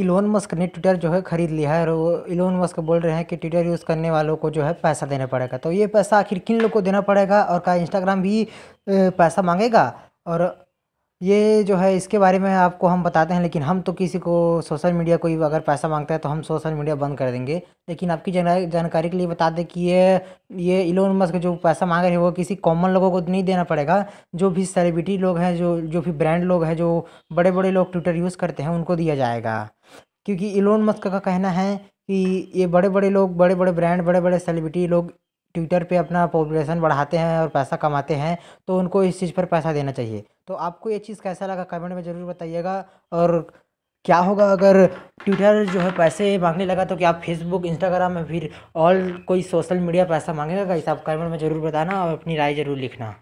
Elon Musk ने Twitter जो है ख़रीद लिया है और इलोन मस्क बोल रहे हैं कि ट्विटर यूज़ करने वालों को जो है पैसा देना पड़ेगा तो ये पैसा आखिर किन लोग को देना पड़ेगा और क्या इंस्टाग्राम भी पैसा मांगेगा और ये जो है इसके बारे में आपको हम बताते हैं लेकिन हम तो किसी को सोशल मीडिया कोई अगर पैसा मांगता है तो हम सोशल मीडिया बंद कर देंगे लेकिन आपकी जानकारी के लिए बता दें कि ये ये इलोन मस्क जो पैसा मांग रहे हैं वो किसी कॉमन लोगों को नहीं देना पड़ेगा जो भी सेलिब्रिटी लोग हैं जो जो भी ब्रांड लोग हैं जो बड़े बड़े लोग ट्विटर यूज़ करते हैं उनको दिया जाएगा क्योंकि इलोन मस्क का कहना है कि ये बड़े बड़े लोग बड़े बड़े ब्रांड बड़े बड़े सेलिब्रिटी लोग ट्विटर पे अपना पॉपुलेशन बढ़ाते हैं और पैसा कमाते हैं तो उनको इस चीज़ पर पैसा देना चाहिए तो आपको ये चीज़ कैसा लगा कमेंट में ज़रूर बताइएगा और क्या होगा अगर ट्विटर जो है पैसे मांगने लगा तो क्या आप फेसबुक इंस्टाग्राम या फिर और कोई सोशल मीडिया पैसा मांगेगा इस आप कमेंट में ज़रूर बताना और अपनी राय ज़रूर लिखना